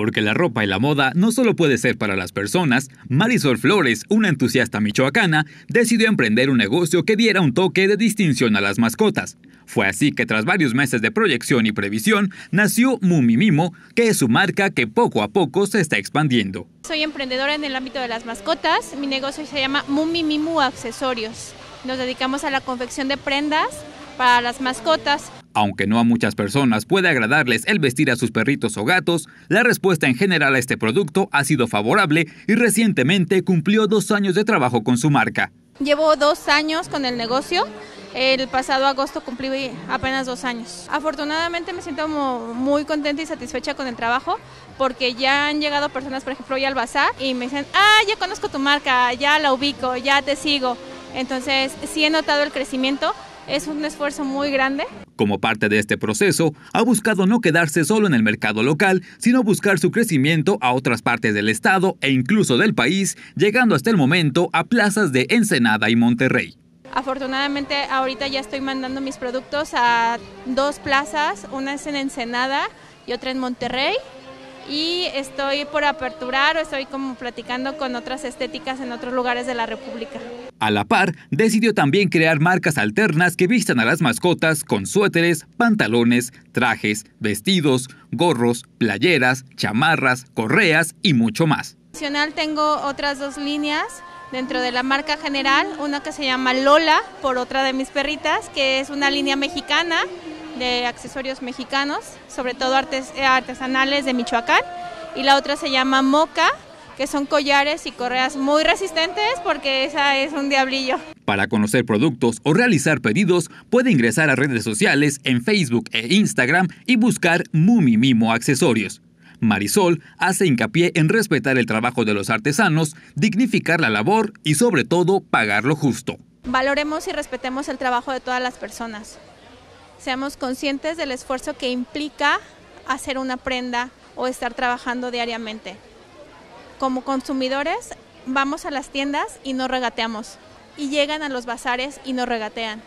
porque la ropa y la moda no solo puede ser para las personas, Marisol Flores, una entusiasta michoacana, decidió emprender un negocio que diera un toque de distinción a las mascotas. Fue así que tras varios meses de proyección y previsión, nació Mumimimo, que es su marca que poco a poco se está expandiendo. Soy emprendedora en el ámbito de las mascotas, mi negocio se llama Mumimimo Accesorios. Nos dedicamos a la confección de prendas para las mascotas aunque no a muchas personas puede agradarles el vestir a sus perritos o gatos, la respuesta en general a este producto ha sido favorable y recientemente cumplió dos años de trabajo con su marca. Llevo dos años con el negocio. El pasado agosto cumplí apenas dos años. Afortunadamente me siento muy contenta y satisfecha con el trabajo porque ya han llegado personas, por ejemplo, hoy al bazar y me dicen, ah, ya conozco tu marca, ya la ubico, ya te sigo. Entonces sí he notado el crecimiento, es un esfuerzo muy grande. Como parte de este proceso, ha buscado no quedarse solo en el mercado local, sino buscar su crecimiento a otras partes del estado e incluso del país, llegando hasta el momento a plazas de Ensenada y Monterrey. Afortunadamente ahorita ya estoy mandando mis productos a dos plazas, una es en Ensenada y otra en Monterrey, y estoy por aperturar o estoy como platicando con otras estéticas en otros lugares de la República. A la par, decidió también crear marcas alternas que vistan a las mascotas con suéteres, pantalones, trajes, vestidos, gorros, playeras, chamarras, correas y mucho más. Nacional tengo otras dos líneas dentro de la marca general, una que se llama Lola por otra de mis perritas, que es una línea mexicana de accesorios mexicanos, sobre todo artes, eh, artesanales de Michoacán, y la otra se llama Moca, que son collares y correas muy resistentes porque esa es un diablillo. Para conocer productos o realizar pedidos, puede ingresar a redes sociales en Facebook e Instagram y buscar Mumi Mimo Accesorios. Marisol hace hincapié en respetar el trabajo de los artesanos, dignificar la labor y sobre todo pagar lo justo. Valoremos y respetemos el trabajo de todas las personas seamos conscientes del esfuerzo que implica hacer una prenda o estar trabajando diariamente. Como consumidores, vamos a las tiendas y nos regateamos. Y llegan a los bazares y nos regatean.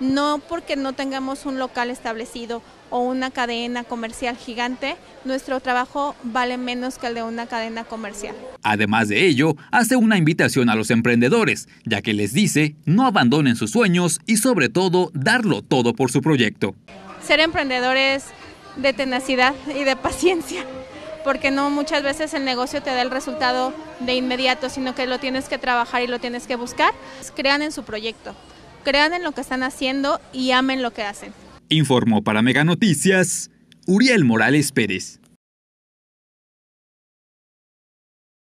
No porque no tengamos un local establecido o una cadena comercial gigante, nuestro trabajo vale menos que el de una cadena comercial. Además de ello, hace una invitación a los emprendedores, ya que les dice no abandonen sus sueños y sobre todo darlo todo por su proyecto. Ser emprendedores de tenacidad y de paciencia, porque no muchas veces el negocio te da el resultado de inmediato, sino que lo tienes que trabajar y lo tienes que buscar. Crean en su proyecto crean en lo que están haciendo y amen lo que hacen. Informó para Mega Noticias Uriel Morales Pérez.